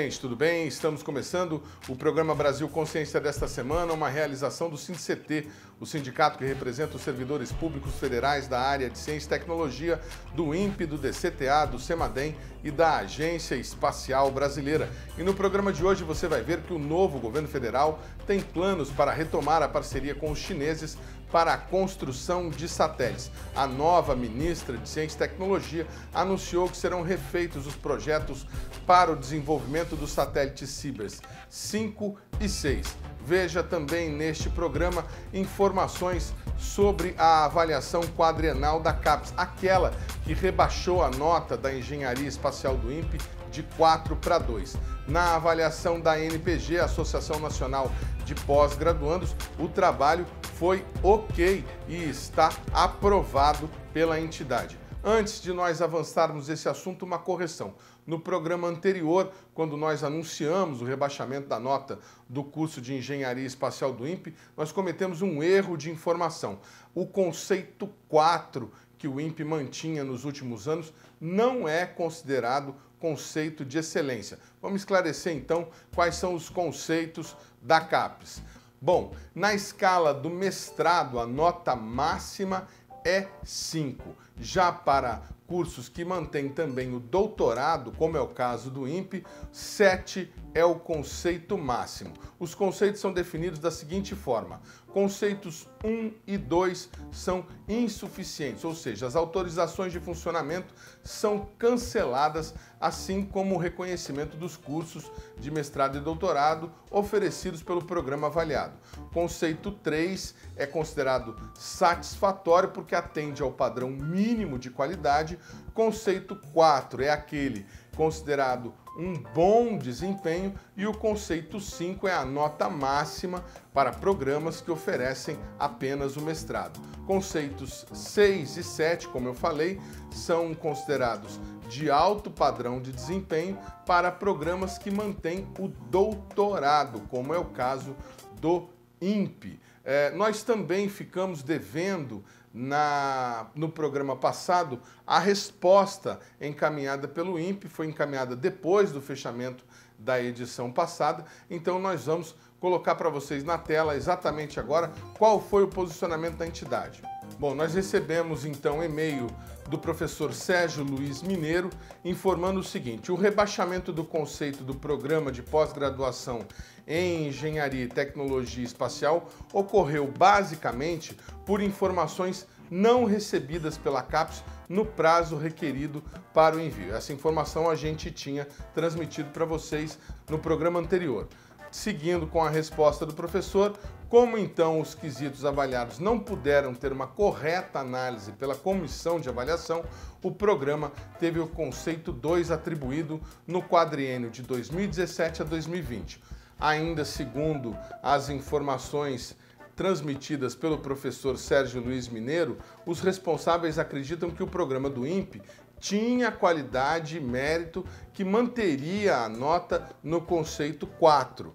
gente, tudo bem? Estamos começando o programa Brasil Consciência desta semana, uma realização do SindCT, o sindicato que representa os servidores públicos federais da área de ciência e tecnologia, do INPE, do DCTA, do SEMADEM e da Agência Espacial Brasileira. E no programa de hoje você vai ver que o novo governo federal tem planos para retomar a parceria com os chineses para a construção de satélites. A nova ministra de Ciência e Tecnologia anunciou que serão refeitos os projetos para o desenvolvimento dos satélites Cibers 5 e 6. Veja também neste programa informações sobre a avaliação quadrenal da CAPES, aquela que rebaixou a nota da engenharia espacial do INPE de 4 para 2. Na avaliação da NPG, Associação Nacional de Pós-Graduandos, o trabalho foi ok e está aprovado pela entidade. Antes de nós avançarmos esse assunto, uma correção. No programa anterior, quando nós anunciamos o rebaixamento da nota do curso de Engenharia Espacial do INPE, nós cometemos um erro de informação. O conceito 4 que o INPE mantinha nos últimos anos não é considerado conceito de excelência. Vamos esclarecer então quais são os conceitos da CAPES. Bom, na escala do mestrado, a nota máxima é 5. Já para cursos que mantêm também o doutorado, como é o caso do INPE, 7 é o conceito máximo. Os conceitos são definidos da seguinte forma: conceitos 1 e 2 são insuficientes, ou seja, as autorizações de funcionamento são canceladas, assim como o reconhecimento dos cursos de mestrado e doutorado oferecidos pelo programa avaliado. Conceito 3 é considerado satisfatório porque atende ao padrão mínimo de qualidade. Conceito 4 é aquele considerado um bom desempenho e o conceito 5 é a nota máxima para programas que oferecem apenas o mestrado. Conceitos 6 e 7, como eu falei, são considerados de alto padrão de desempenho para programas que mantêm o doutorado, como é o caso do INPE. É, nós também ficamos devendo na, no programa passado, a resposta encaminhada pelo INPE foi encaminhada depois do fechamento da edição passada. Então, nós vamos colocar para vocês na tela exatamente agora qual foi o posicionamento da entidade. Bom, nós recebemos então e-mail do professor Sérgio Luiz Mineiro informando o seguinte: o rebaixamento do conceito do programa de pós-graduação em engenharia e tecnologia espacial ocorreu basicamente por informações não recebidas pela CAPES no prazo requerido para o envio. Essa informação a gente tinha transmitido para vocês no programa anterior. Seguindo com a resposta do professor, como então os quesitos avaliados não puderam ter uma correta análise pela comissão de avaliação, o programa teve o conceito 2 atribuído no quadriênio de 2017 a 2020. Ainda segundo as informações transmitidas pelo professor Sérgio Luiz Mineiro, os responsáveis acreditam que o programa do INPE tinha qualidade e mérito que manteria a nota no conceito 4.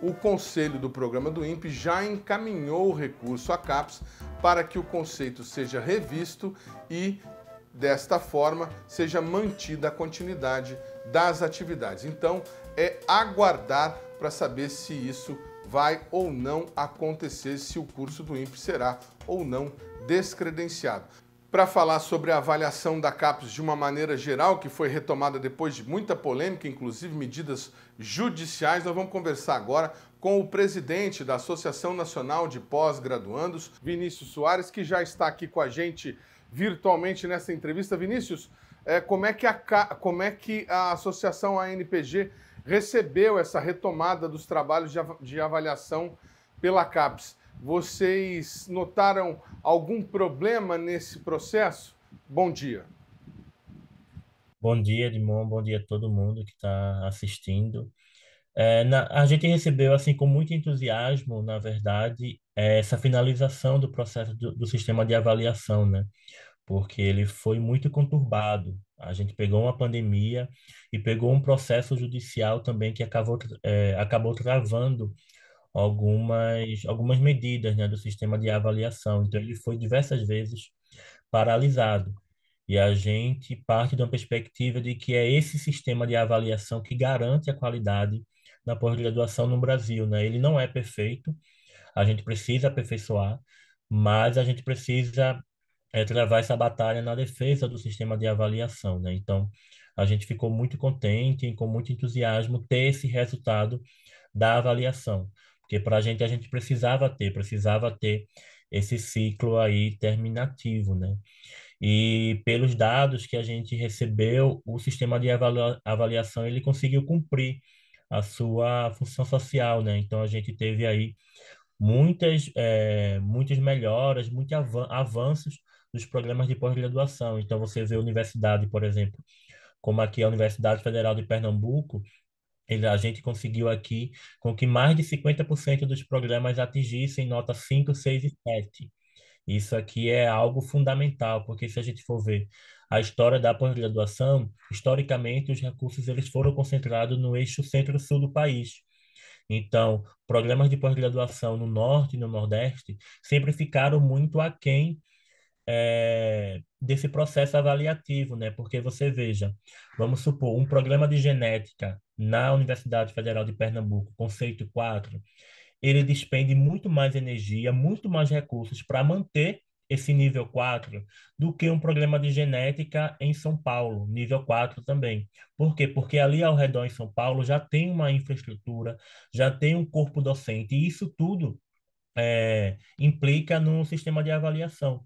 O conselho do programa do INPE já encaminhou o recurso à CAPES para que o conceito seja revisto e, desta forma, seja mantida a continuidade das atividades. Então, é aguardar para saber se isso vai ou não acontecer, se o curso do INPE será ou não descredenciado. Para falar sobre a avaliação da CAPES de uma maneira geral, que foi retomada depois de muita polêmica, inclusive medidas judiciais, nós vamos conversar agora com o presidente da Associação Nacional de Pós-Graduandos, Vinícius Soares, que já está aqui com a gente virtualmente nessa entrevista. Vinícius, é, como, é que a, como é que a Associação ANPG recebeu essa retomada dos trabalhos de avaliação pela CAPES. Vocês notaram algum problema nesse processo? Bom dia. Bom dia, Edmond. Bom dia a todo mundo que está assistindo. É, na, a gente recebeu, assim, com muito entusiasmo, na verdade, é, essa finalização do processo do, do sistema de avaliação, né? Porque ele foi muito conturbado a gente pegou uma pandemia e pegou um processo judicial também que acabou, é, acabou travando algumas, algumas medidas né, do sistema de avaliação. Então, ele foi diversas vezes paralisado. E a gente parte de uma perspectiva de que é esse sistema de avaliação que garante a qualidade na pós-graduação no Brasil. Né? Ele não é perfeito, a gente precisa aperfeiçoar, mas a gente precisa é, travar essa batalha na defesa do sistema de avaliação. Né? Então, a gente ficou muito contente e com muito entusiasmo ter esse resultado da avaliação, porque para a gente a gente precisava ter, precisava ter esse ciclo aí terminativo, né? E pelos dados que a gente recebeu, o sistema de avalia avaliação ele conseguiu cumprir a sua função social, né? Então a gente teve aí muitas, é, muitas melhoras, muitos avanços dos programas de pós-graduação. Então, você vê a universidade, por exemplo, como aqui é a Universidade Federal de Pernambuco, a gente conseguiu aqui com que mais de 50% dos programas atingissem nota 5, 6 e 7. Isso aqui é algo fundamental, porque se a gente for ver a história da pós-graduação, historicamente os recursos eles foram concentrados no eixo centro-sul do país. Então, programas de pós-graduação no norte e no nordeste sempre ficaram muito aquém é, desse processo avaliativo, né? Porque você veja, vamos supor, um programa de genética na Universidade Federal de Pernambuco, conceito 4, ele despende muito mais energia, muito mais recursos para manter esse nível 4 do que um programa de genética em São Paulo, nível 4 também. Por quê? Porque ali ao redor em São Paulo já tem uma infraestrutura, já tem um corpo docente, e isso tudo é, implica num sistema de avaliação.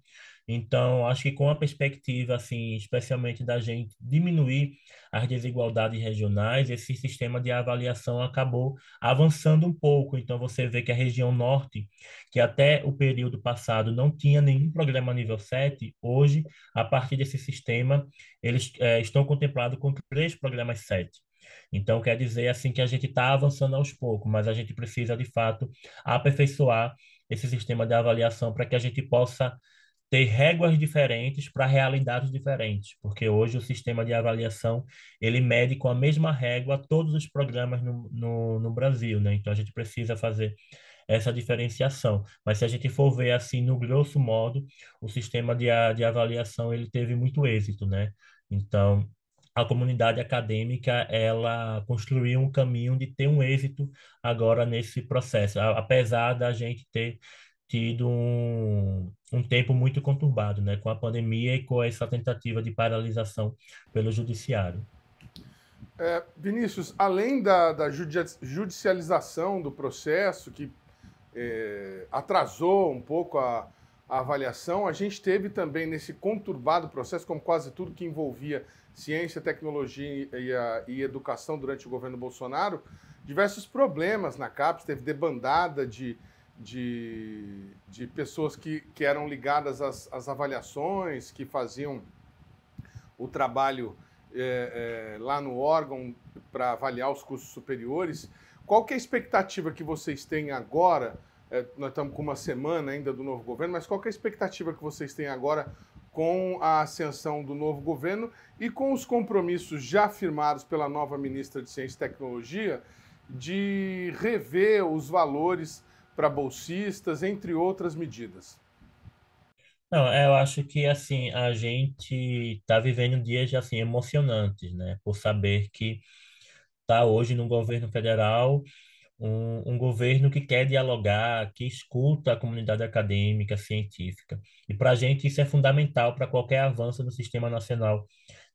Então, acho que com a perspectiva, assim, especialmente da gente diminuir as desigualdades regionais, esse sistema de avaliação acabou avançando um pouco. Então, você vê que a região norte, que até o período passado não tinha nenhum programa nível 7, hoje, a partir desse sistema, eles é, estão contemplados com três programas 7. Então, quer dizer, assim, que a gente está avançando aos poucos, mas a gente precisa, de fato, aperfeiçoar esse sistema de avaliação para que a gente possa ter réguas diferentes para realidades diferentes, porque hoje o sistema de avaliação ele mede com a mesma régua todos os programas no, no, no Brasil, né? Então a gente precisa fazer essa diferenciação. Mas se a gente for ver assim, no grosso modo, o sistema de, de avaliação ele teve muito êxito, né? Então, a comunidade acadêmica ela construiu um caminho de ter um êxito agora nesse processo, apesar da gente ter tido um, um tempo muito conturbado, né, com a pandemia e com essa tentativa de paralisação pelo judiciário. É, Vinícius, além da, da judicialização do processo, que é, atrasou um pouco a, a avaliação, a gente teve também nesse conturbado processo, como quase tudo que envolvia ciência, tecnologia e, a, e educação durante o governo Bolsonaro, diversos problemas na CAPES, teve debandada de de, de pessoas que, que eram ligadas às, às avaliações, que faziam o trabalho é, é, lá no órgão para avaliar os cursos superiores. Qual que é a expectativa que vocês têm agora? É, nós estamos com uma semana ainda do novo governo, mas qual que é a expectativa que vocês têm agora com a ascensão do novo governo e com os compromissos já firmados pela nova ministra de Ciência e Tecnologia de rever os valores para bolsistas, entre outras medidas? Não, eu acho que assim a gente está vivendo dias assim emocionantes, né? Por saber que está hoje no governo federal um, um, governo que quer dialogar, que escuta a comunidade acadêmica, científica. E para a gente isso é fundamental para qualquer avanço no Sistema Nacional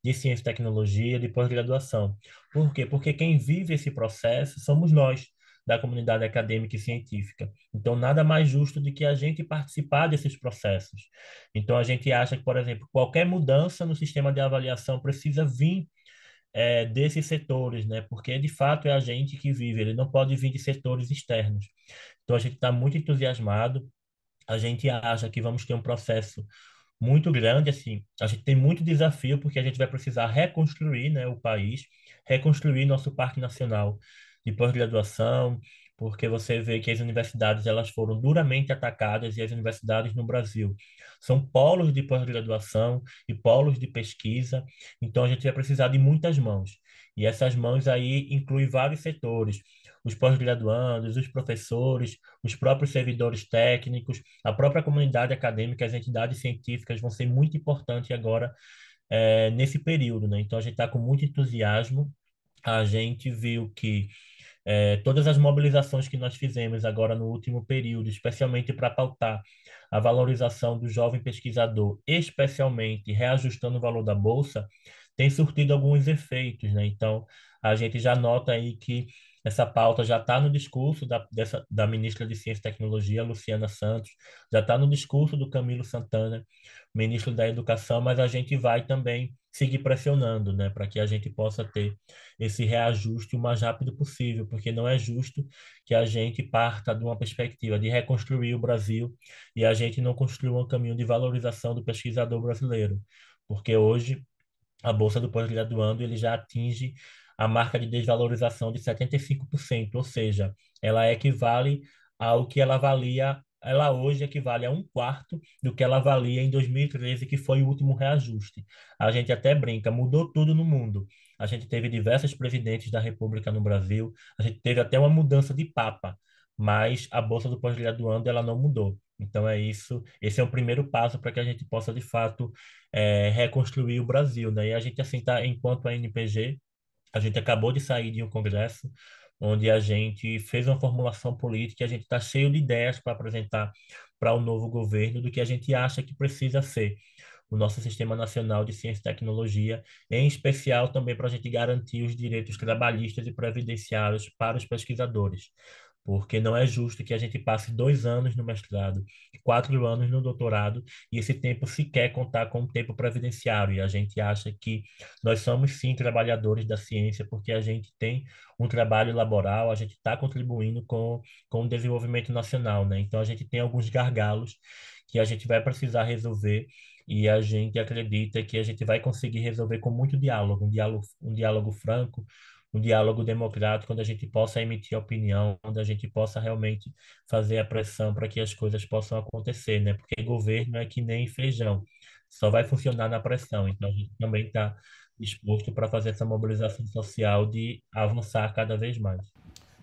de Ciência e Tecnologia de pós-graduação. Por quê? Porque quem vive esse processo somos nós, da comunidade acadêmica e científica. Então, nada mais justo do que a gente participar desses processos. Então, a gente acha que, por exemplo, qualquer mudança no sistema de avaliação precisa vir é, desses setores, né? Porque de fato é a gente que vive, ele não pode vir de setores externos. Então a gente está muito entusiasmado, a gente acha que vamos ter um processo muito grande, assim, a gente tem muito desafio porque a gente vai precisar reconstruir, né, o país, reconstruir nosso parque nacional, de pós-graduação, porque você vê que as universidades elas foram duramente atacadas e as universidades no Brasil são polos de pós-graduação e polos de pesquisa, então a gente vai precisar de muitas mãos. E essas mãos aí incluem vários setores, os pós-graduandos, os professores, os próprios servidores técnicos, a própria comunidade acadêmica, as entidades científicas vão ser muito importantes agora é, nesse período. Né? Então, a gente está com muito entusiasmo. A gente viu que é, todas as mobilizações que nós fizemos agora no último período, especialmente para pautar a valorização do jovem pesquisador, especialmente reajustando o valor da bolsa, tem surtido alguns efeitos, né? Então, a gente já nota aí que essa pauta já está no discurso da, dessa, da ministra de Ciência e Tecnologia, Luciana Santos, já está no discurso do Camilo Santana, ministro da Educação, mas a gente vai também seguir pressionando, né, para que a gente possa ter esse reajuste o mais rápido possível, porque não é justo que a gente parta de uma perspectiva de reconstruir o Brasil e a gente não construa um caminho de valorização do pesquisador brasileiro, porque hoje a bolsa do pós-graduando ele já atinge a marca de desvalorização de 75%, ou seja, ela equivale ao que ela valia ela hoje equivale a um quarto do que ela valia em 2013, que foi o último reajuste. A gente até brinca, mudou tudo no mundo. A gente teve diversos presidentes da República no Brasil, a gente teve até uma mudança de papa, mas a bolsa do pós-graduando ela não mudou. Então é isso, esse é o primeiro passo para que a gente possa de fato é, reconstruir o Brasil, né? E a gente assim tá enquanto a NPG, a gente acabou de sair de um congresso onde a gente fez uma formulação política, a gente está cheio de ideias para apresentar para o um novo governo do que a gente acha que precisa ser o nosso Sistema Nacional de Ciência e Tecnologia, em especial também para a gente garantir os direitos trabalhistas e previdenciários para os pesquisadores porque não é justo que a gente passe dois anos no mestrado, quatro anos no doutorado, e esse tempo sequer contar com o um tempo previdenciário. E a gente acha que nós somos, sim, trabalhadores da ciência, porque a gente tem um trabalho laboral, a gente está contribuindo com, com o desenvolvimento nacional. Né? Então, a gente tem alguns gargalos que a gente vai precisar resolver e a gente acredita que a gente vai conseguir resolver com muito diálogo, um diálogo, um diálogo franco, um diálogo democrático, onde a gente possa emitir opinião, onde a gente possa realmente fazer a pressão para que as coisas possam acontecer, né? Porque governo é que nem feijão, só vai funcionar na pressão. Então a gente também está disposto para fazer essa mobilização social de avançar cada vez mais.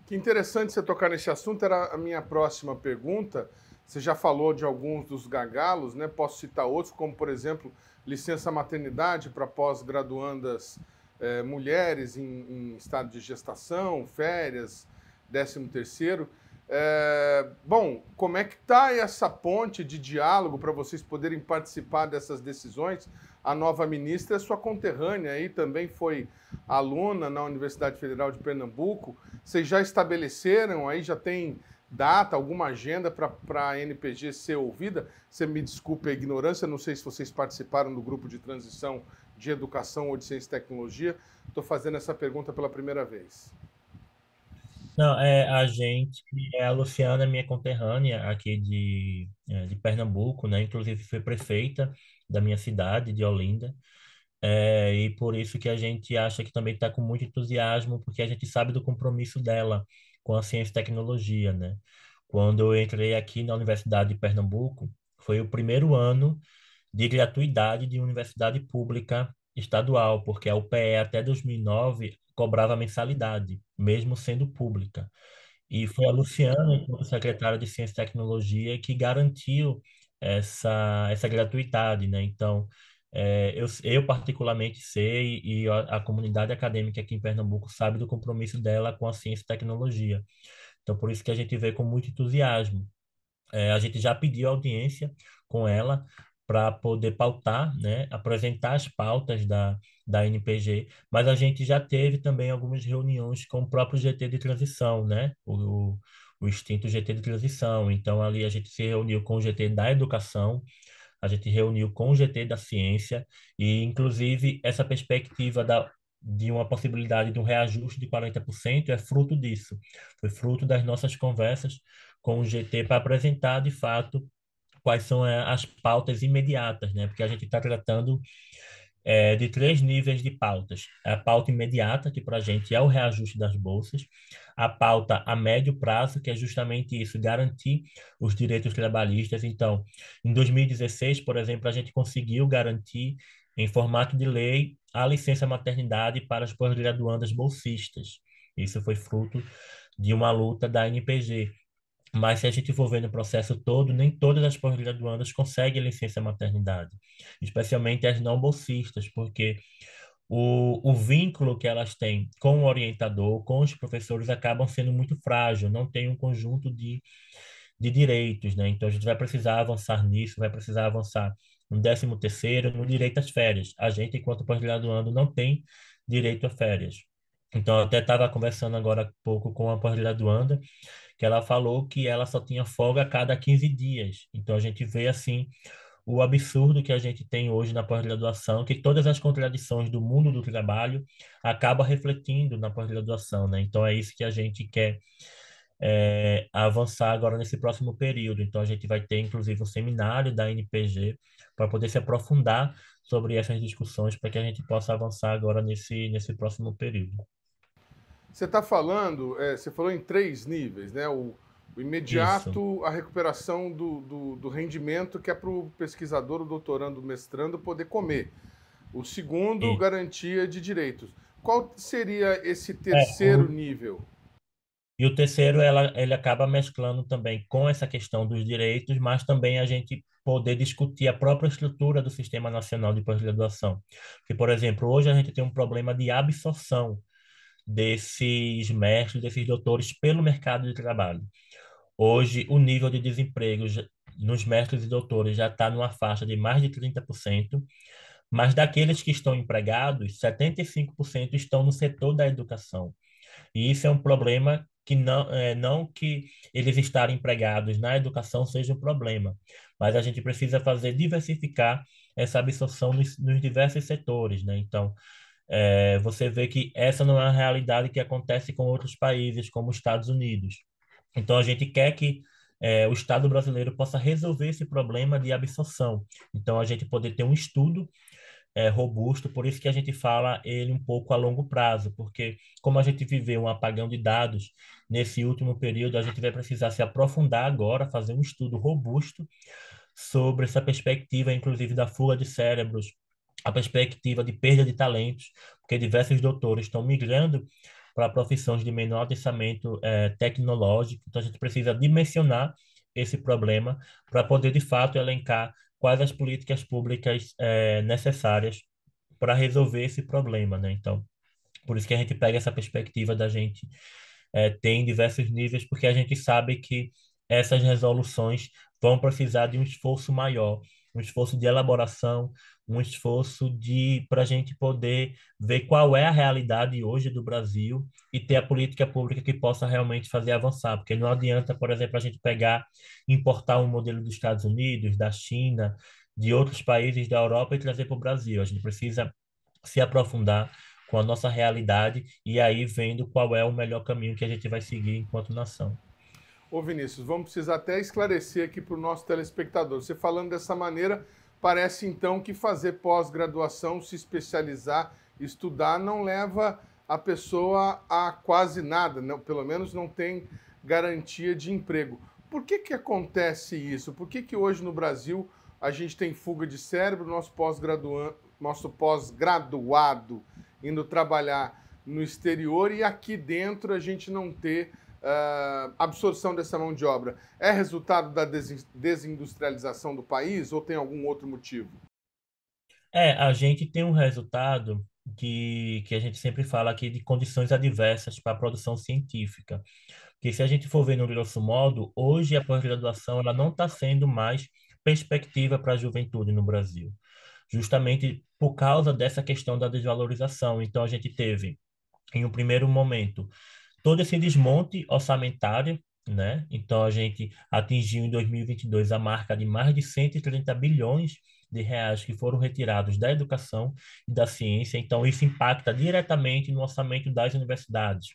Que interessante você tocar nesse assunto, era a minha próxima pergunta. Você já falou de alguns dos gagalos, né? Posso citar outros, como por exemplo, licença maternidade para pós-graduandas é, mulheres em, em, estado de gestação, férias, 13 terceiro. É, bom, como é que está essa ponte de diálogo para vocês poderem participar dessas decisões? A nova ministra é sua conterrânea aí, também foi aluna na Universidade Federal de Pernambuco. Vocês já estabeleceram aí, já tem data, alguma agenda para a NPG ser ouvida? Você me desculpe a ignorância, não sei se vocês participaram do grupo de transição de educação ou de ciência e tecnologia? Estou fazendo essa pergunta pela primeira vez. Não, é, a gente, é a Luciana, minha conterrânea aqui de, é, de Pernambuco, né? Inclusive foi prefeita da minha cidade, de Olinda. É, e por isso que a gente acha que também está com muito entusiasmo, porque a gente sabe do compromisso dela com a ciência e tecnologia, né? Quando eu entrei aqui na Universidade de Pernambuco, foi o primeiro ano de gratuidade de universidade pública estadual, porque a UPE até 2009 cobrava mensalidade, mesmo sendo pública. E foi a Luciana, como secretária de Ciência e Tecnologia, que garantiu essa, essa gratuidade, né? Então, é, eu, eu particularmente sei e a, a, comunidade acadêmica aqui em Pernambuco sabe do compromisso dela com a ciência e tecnologia. Então, por isso que a gente vê com muito entusiasmo. É, a gente já pediu audiência com ela para poder pautar, né, apresentar as pautas da, da NPG, mas a gente já teve também algumas reuniões com o próprio GT de transição, né, o, o extinto GT de transição. Então, ali a gente se reuniu com o GT da educação, a gente reuniu com o GT da ciência, e inclusive essa perspectiva da de uma possibilidade de um reajuste de 40% é fruto disso. Foi fruto das nossas conversas com o GT para apresentar, de fato, quais são eh, as pautas imediatas, né? Porque a gente está tratando é, de três níveis de pautas. A pauta imediata, que para a gente é o reajuste das bolsas, a pauta a médio prazo, que é justamente isso, garantir os direitos trabalhistas. Então, em 2016, por exemplo, a gente conseguiu garantir em formato de lei a licença maternidade para as pós-graduandas bolsistas. Isso foi fruto de uma luta da NPG. Mas se a gente for ver no processo todo, nem todas as pós-graduandas conseguem licença maternidade, especialmente as não bolsistas, porque o, o vínculo que elas têm com o orientador, com os professores, acabam sendo muito frágil, não tem um conjunto de, de direitos, né? Então a gente vai precisar avançar nisso, vai precisar avançar no 13 terceiro, no direito às férias. A gente, enquanto pós-graduando, não tem direito a férias. Então, eu até estava conversando agora há pouco com a pós-graduanda, que ela falou que ela só tinha folga a cada 15 dias. Então, a gente vê, assim, o absurdo que a gente tem hoje na pós-graduação, que todas as contradições do mundo do trabalho acaba refletindo na pós-graduação, né? Então, é isso que a gente quer é, avançar agora nesse próximo período. Então, a gente vai ter, inclusive, um seminário da NPG para poder se aprofundar sobre essas discussões para que a gente possa avançar agora nesse, nesse próximo período. Você está falando, é, você falou em três níveis, né? O, o imediato, Isso. a recuperação do, do, do rendimento, que é para o pesquisador, o doutorando, o mestrando poder comer. O segundo, garantia de direitos. Qual seria esse terceiro é, o... nível? E o terceiro, ela, ele acaba mesclando também com essa questão dos direitos, mas também a gente poder discutir a própria estrutura do Sistema Nacional de Pós-Graduação. Que, por exemplo, hoje a gente tem um problema de absorção desses mestres, desses doutores pelo mercado de trabalho. Hoje, o nível de desemprego nos mestres e doutores já está numa faixa de mais de 30%, mas daqueles que estão empregados, 75% estão no setor da educação. E isso é um problema que não, é, não que eles estarem empregados na educação seja um problema, mas a gente precisa fazer diversificar essa absorção nos, nos diversos setores, né? Então, é, você vê que essa não é uma realidade que acontece com outros países, como os Estados Unidos. Então, a gente quer que é, o Estado brasileiro possa resolver esse problema de absorção. Então, a gente poder ter um estudo é, robusto, por isso que a gente fala ele um pouco a longo prazo, porque como a gente viveu um apagão de dados nesse último período, a gente vai precisar se aprofundar agora, fazer um estudo robusto sobre essa perspectiva, inclusive da fuga de cérebros a perspectiva de perda de talentos, porque diversos doutores estão migrando para profissões de menor adensamento é, eh, tecnológico. Então, a gente precisa dimensionar esse problema para poder, de fato, elencar quais as políticas públicas é, necessárias para resolver esse problema. Né? Então, por isso que a gente pega essa perspectiva da gente é, ter em diversos níveis, porque a gente sabe que essas resoluções vão precisar de um esforço maior um esforço de elaboração, um esforço de para a gente poder ver qual é a realidade hoje do Brasil e ter a política pública que possa realmente fazer avançar, porque não adianta, por exemplo, a gente pegar, importar um modelo dos Estados Unidos, da China, de outros países da Europa e trazer para o Brasil. A gente precisa se aprofundar com a nossa realidade e aí vendo qual é o melhor caminho que a gente vai seguir enquanto nação. Ô Vinícius, vamos precisar até esclarecer aqui para o nosso telespectador. Você falando dessa maneira, parece então que fazer pós-graduação, se especializar, estudar, não leva a pessoa a quase nada, não, pelo menos não tem garantia de emprego. Por que, que acontece isso? Por que, que hoje no Brasil a gente tem fuga de cérebro, nosso pós-graduado nosso pós-graduado indo trabalhar no exterior e aqui dentro a gente não ter uh, absorção dessa mão de obra é resultado da desindustrialização do país ou tem algum outro motivo? É, a gente tem um resultado que, que a gente sempre fala aqui de condições adversas para a produção científica. Porque se a gente for ver no grosso modo, hoje a pós-graduação ela não está sendo mais perspectiva para a juventude no Brasil, justamente por causa dessa questão da desvalorização. Então a gente teve, em um primeiro momento, todo esse desmonte orçamentário, né? Então a gente atingiu em 2022 a marca de mais de 130 bilhões de reais que foram retirados da educação e da ciência. Então isso impacta diretamente no orçamento das universidades.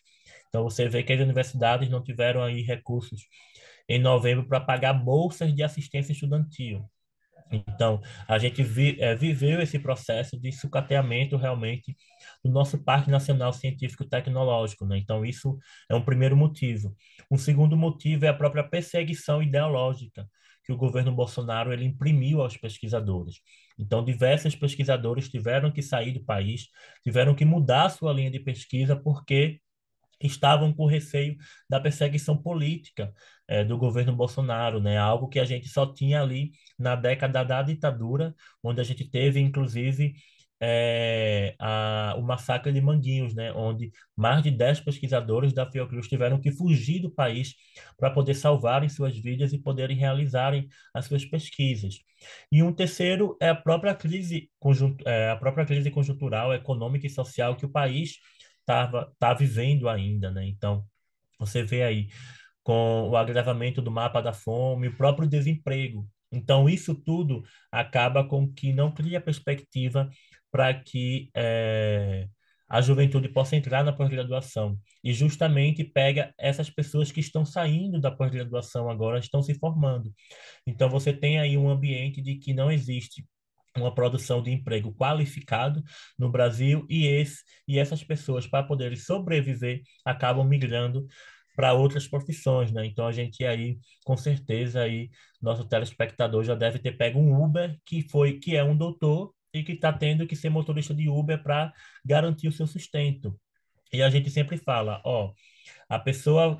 Então você vê que as universidades não tiveram aí recursos em novembro para pagar bolsas de assistência estudantil. Então, a gente vi, é, viveu esse processo de sucateamento realmente do nosso Parque Nacional Científico Tecnológico. Né? Então, isso é um primeiro motivo. Um segundo motivo é a própria perseguição ideológica que o governo Bolsonaro ele imprimiu aos pesquisadores. Então, diversos pesquisadores tiveram que sair do país, tiveram que mudar sua linha de pesquisa porque que estavam com receio da perseguição política é, do governo Bolsonaro, né? Algo que a gente só tinha ali na década da ditadura, onde a gente teve, inclusive, é, a, o massacre de Manguinhos, né? Onde mais de 10 pesquisadores da Fiocruz tiveram que fugir do país para poder salvarem suas vidas e poderem realizarem as suas pesquisas. E um terceiro é a própria crise, conjunt é, a própria crise conjuntural, econômica e social que o país estava tá vivendo ainda, né? Então, você vê aí com o agravamento do mapa da fome, o próprio desemprego. Então, isso tudo acaba com que não cria perspectiva para que é, a juventude possa entrar na pós-graduação. E justamente pega essas pessoas que estão saindo da pós-graduação agora, estão se formando. Então, você tem aí um ambiente de que não existe uma produção de emprego qualificado no Brasil e esse e essas pessoas para poderem sobreviver acabam migrando para outras profissões, né? Então a gente aí, com certeza aí nosso telespectador já deve ter pego um Uber que foi que é um doutor e que está tendo que ser motorista de Uber para garantir o seu sustento. E a gente sempre fala, ó, a pessoa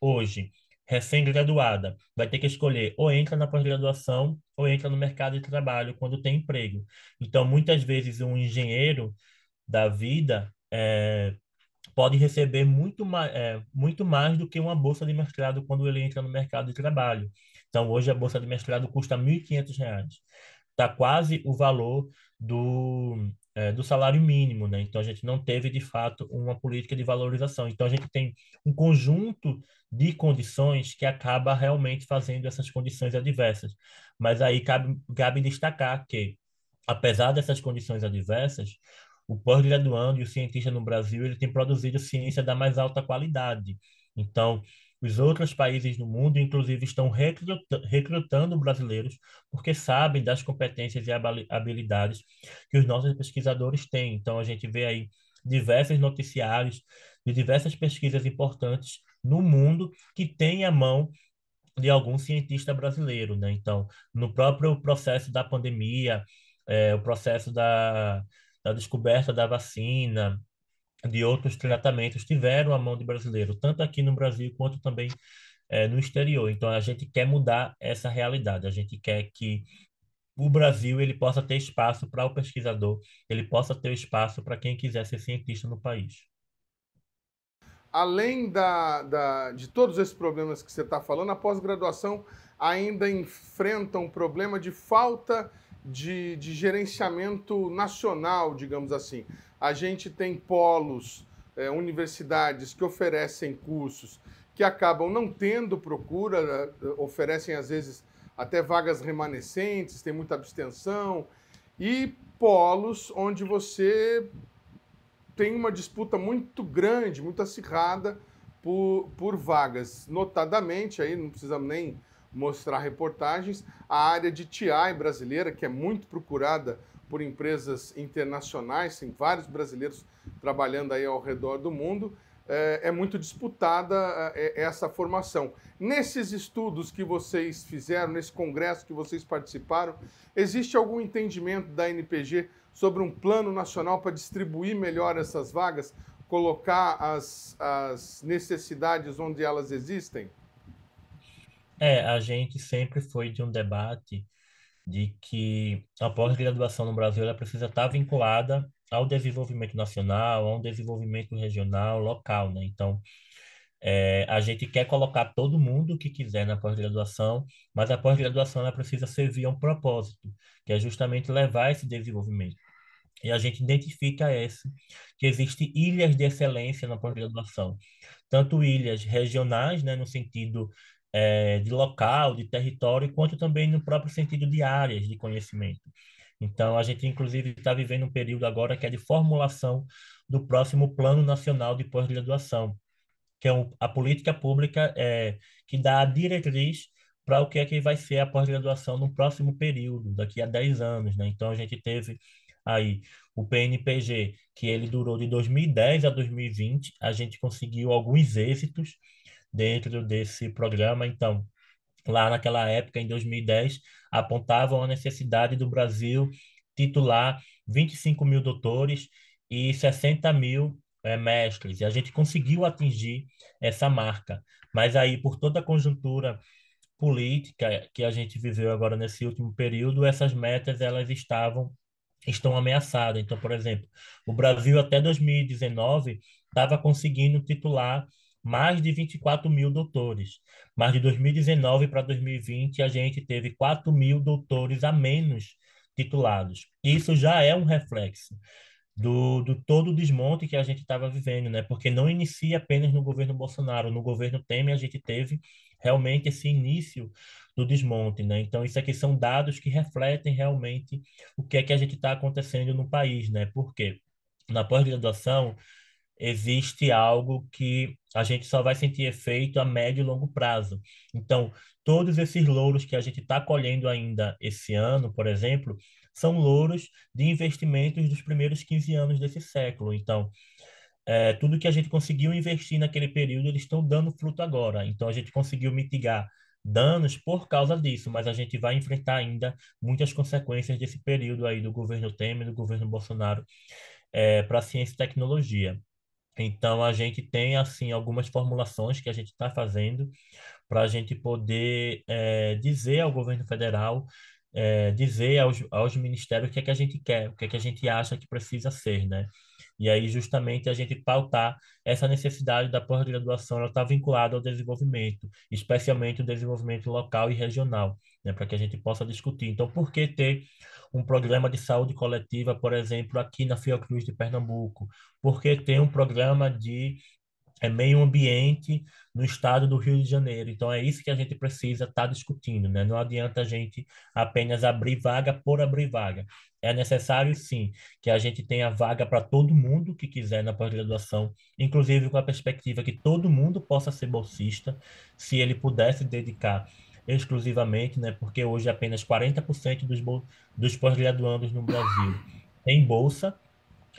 hoje recém-graduada, vai ter que escolher ou entra na pós-graduação ou entra no mercado de trabalho quando tem emprego. Então, muitas vezes, um engenheiro da vida é, pode receber muito mais, é, muito mais do que uma bolsa de mestrado quando ele entra no mercado de trabalho. Então, hoje, a bolsa de mestrado custa R$ 1.500. Está quase o valor do, é, do salário mínimo, né? Então a gente não teve de fato uma política de valorização. Então a gente tem um conjunto de condições que acaba realmente fazendo essas condições adversas. Mas aí cabe, cabe destacar que, apesar dessas condições adversas, o pós-graduando e o cientista no Brasil ele tem produzido ciência da mais alta qualidade. Então, os outros países do mundo, inclusive, estão recrutando brasileiros porque sabem das competências e habilidades que os nossos pesquisadores têm. Então, a gente vê aí diversos noticiários de diversas pesquisas importantes no mundo que têm a mão de algum cientista brasileiro, né? Então, no próprio processo da pandemia, é, o processo da, da descoberta da vacina, de outros tratamentos tiveram a mão de brasileiro, tanto aqui no Brasil quanto também é, no exterior. Então a gente quer mudar essa realidade, a gente quer que o Brasil ele possa ter espaço para o pesquisador, ele possa ter espaço para quem quiser ser cientista no país. Além da, da de todos esses problemas que você está falando, a pós-graduação ainda enfrenta um problema de falta de, de gerenciamento nacional, digamos assim. A gente tem polos, é, universidades que oferecem cursos que acabam não tendo procura, né, oferecem às vezes até vagas remanescentes, tem muita abstenção, e polos onde você tem uma disputa muito grande, muito acirrada por, por vagas. Notadamente, aí não precisamos nem mostrar reportagens. A área de TI brasileira, que é muito procurada por empresas internacionais, tem vários brasileiros trabalhando aí ao redor do mundo, é, é muito disputada é, é essa formação. Nesses estudos que vocês fizeram, nesse congresso que vocês participaram, existe algum entendimento da NPG sobre um plano nacional para distribuir melhor essas vagas, colocar as, as necessidades onde elas existem? É, a gente sempre foi de um debate de que a pós-graduação no Brasil ela precisa estar vinculada ao desenvolvimento nacional, a um desenvolvimento regional, local, né? Então, é, a gente quer colocar todo mundo que quiser na pós-graduação, mas a pós-graduação ela precisa servir a um propósito, que é justamente levar esse desenvolvimento. E a gente identifica esse, que existem ilhas de excelência na pós-graduação. Tanto ilhas regionais, né, no sentido é, de local, de território, quanto também no próprio sentido de áreas de conhecimento. Então, a gente, inclusive, está vivendo um período agora que é de formulação do próximo Plano Nacional de Pós-Graduação, que é a política pública é, que dá a diretriz para o que é que vai ser a pós-graduação no próximo período, daqui a 10 anos. Né? Então, a gente teve aí o PNPG, que ele durou de 2010 a 2020, a gente conseguiu alguns êxitos, dentro desse programa. Então, lá naquela época, em 2010, apontavam a necessidade do Brasil titular 25 mil doutores e 60 mil é, mestres. E a gente conseguiu atingir essa marca. Mas aí, por toda a conjuntura política que a gente viveu agora nesse último período, essas metas elas estavam estão ameaçadas. Então, por exemplo, o Brasil até 2019 estava conseguindo titular mais de 24 mil doutores. Mas de 2019 para 2020, a gente teve 4 mil doutores a menos titulados. Isso já é um reflexo do, do todo o desmonte que a gente estava vivendo, né? Porque não inicia apenas no governo Bolsonaro, no governo Temer a gente teve realmente esse início do desmonte, né? Então isso aqui são dados que refletem realmente o que é que a gente está acontecendo no país, né? Porque na pós-graduação existe algo que a gente só vai sentir efeito a médio e longo prazo. Então, todos esses louros que a gente está colhendo ainda esse ano, por exemplo, são louros de investimentos dos primeiros 15 anos desse século. Então, é, tudo que a gente conseguiu investir naquele período, eles estão dando fruto agora. Então, a gente conseguiu mitigar danos por causa disso, mas a gente vai enfrentar ainda muitas consequências desse período aí do governo Temer, do governo Bolsonaro é, para ciência e tecnologia. Então, a gente tem, assim, algumas formulações que a gente está fazendo para a gente poder é, dizer ao governo federal, é, dizer aos, aos ministérios o que é que a gente quer, o que é que a gente acha que precisa ser, né? E aí, justamente, a gente pautar essa necessidade da pós-graduação, ela está vinculada ao desenvolvimento, especialmente o desenvolvimento local e regional, né, para que a gente possa discutir. Então, por que ter um programa de saúde coletiva, por exemplo, aqui na Fiocruz de Pernambuco? Por que ter um programa de é meio ambiente no estado do Rio de Janeiro. Então, é isso que a gente precisa estar tá discutindo. Né? Não adianta a gente apenas abrir vaga por abrir vaga. É necessário, sim, que a gente tenha vaga para todo mundo que quiser na pós-graduação, inclusive com a perspectiva que todo mundo possa ser bolsista, se ele pudesse dedicar exclusivamente, né? porque hoje apenas 40% dos, dos pós-graduandos no Brasil têm bolsa,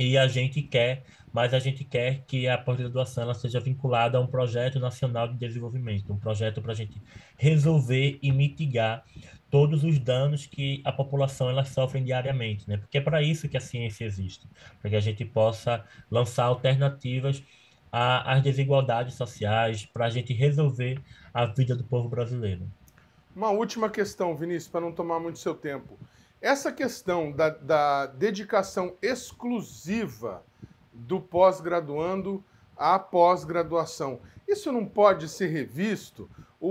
e a gente quer, mas a gente quer que a pós-graduação ela seja vinculada a um projeto nacional de desenvolvimento, um projeto para a gente resolver e mitigar todos os danos que a população ela sofre diariamente, né? Porque é para isso que a ciência existe, para que a gente possa lançar alternativas às desigualdades sociais, para a gente resolver a vida do povo brasileiro. Uma última questão, Vinícius, para não tomar muito seu tempo. Essa questão da, da dedicação exclusiva do pós-graduando à pós-graduação, isso não pode ser revisto? O,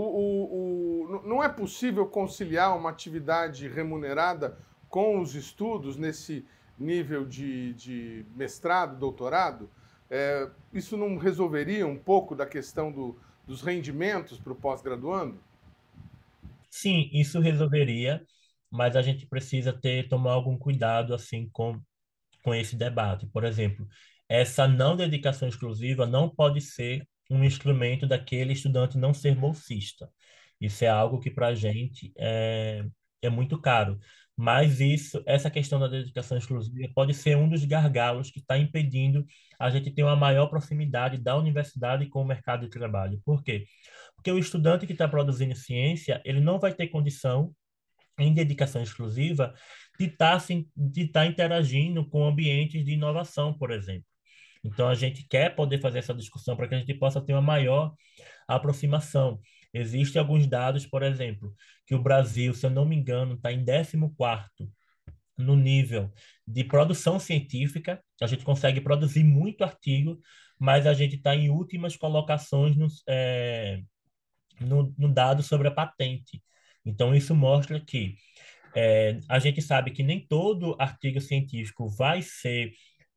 o, o, não é possível conciliar uma atividade remunerada com os estudos nesse nível de, de mestrado, doutorado? É, isso não resolveria um pouco da questão do, dos rendimentos para o pós-graduando? Sim, isso resolveria mas a gente precisa ter tomar algum cuidado assim com com esse debate. Por exemplo, essa não dedicação exclusiva não pode ser um instrumento daquele estudante não ser bolsista. Isso é algo que para a gente é, é muito caro. Mas isso, essa questão da dedicação exclusiva pode ser um dos gargalos que está impedindo a gente ter uma maior proximidade da universidade com o mercado de trabalho. Por quê? Porque o estudante que está produzindo ciência, ele não vai ter condição em dedicação exclusiva de tá estar tá, interagindo com ambientes de inovação, por exemplo. Então, a gente quer poder fazer essa discussão para que a gente possa ter uma maior aproximação. Existem alguns dados, por exemplo, que o Brasil, se eu não me engano, está em 14 no nível de produção científica. A gente consegue produzir muito artigo, mas a gente está em últimas colocações no, é, eh, no, no dado sobre a patente. Então, isso mostra que é, a gente sabe que nem todo artigo científico vai ser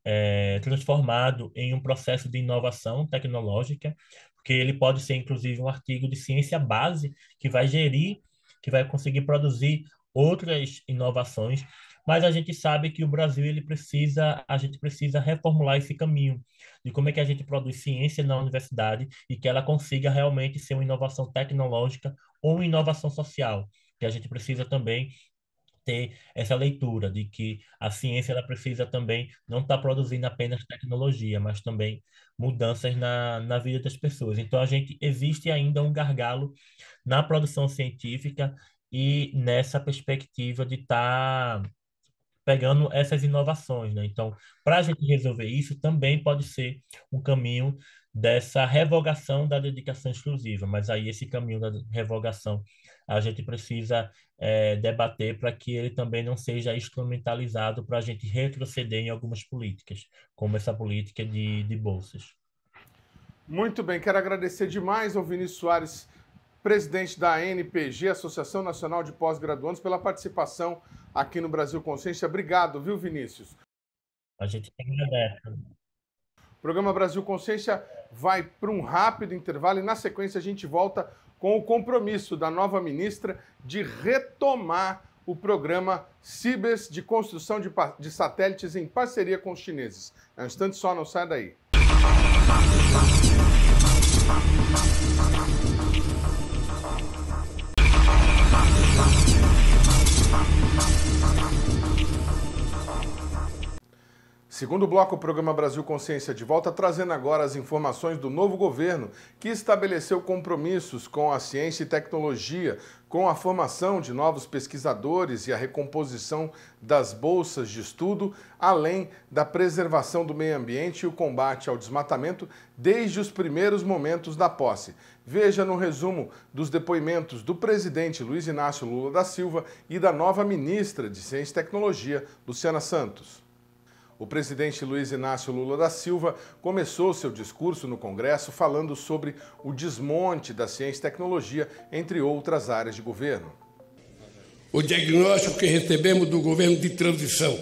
é, transformado em um processo de inovação tecnológica, porque ele pode ser, inclusive, um artigo de ciência base que vai gerir, que vai conseguir produzir outras inovações, mas a gente sabe que o Brasil ele precisa, a gente precisa reformular esse caminho de como é que a gente produz ciência na universidade e que ela consiga realmente ser uma inovação tecnológica ou inovação social, que a gente precisa também ter essa leitura de que a ciência ela precisa também não estar tá produzindo apenas tecnologia, mas também mudanças na, na vida das pessoas. Então, a gente existe ainda um gargalo na produção científica e nessa perspectiva de estar tá pegando essas inovações. Né? Então, para a gente resolver isso, também pode ser um caminho dessa revogação da dedicação exclusiva, mas aí esse caminho da revogação a gente precisa é, debater para que ele também não seja instrumentalizado para a gente retroceder em algumas políticas, como essa política de, de bolsas. Muito bem, quero agradecer demais ao Vinícius Soares, presidente da ANPG, Associação Nacional de Pós-Graduandos, pela participação aqui no Brasil Consciência. Obrigado, viu, Vinícius? A gente tem que Programa Brasil Consciência vai para um rápido intervalo e na sequência a gente volta com o compromisso da nova ministra de retomar o programa CIBES de construção de, de satélites em parceria com os chineses. É um instante só, não sai daí. Segundo bloco, o programa Brasil Consciência de volta, trazendo agora as informações do novo governo que estabeleceu compromissos com a ciência e tecnologia, com a formação de novos pesquisadores e a recomposição das bolsas de estudo, além da preservação do meio ambiente e o combate ao desmatamento desde os primeiros momentos da posse. Veja no resumo dos depoimentos do presidente Luiz Inácio Lula da Silva e da nova ministra de Ciência e Tecnologia, Luciana Santos. O presidente Luiz Inácio Lula da Silva começou seu discurso no Congresso falando sobre o desmonte da ciência e tecnologia, entre outras áreas de governo. O diagnóstico que recebemos do governo de transição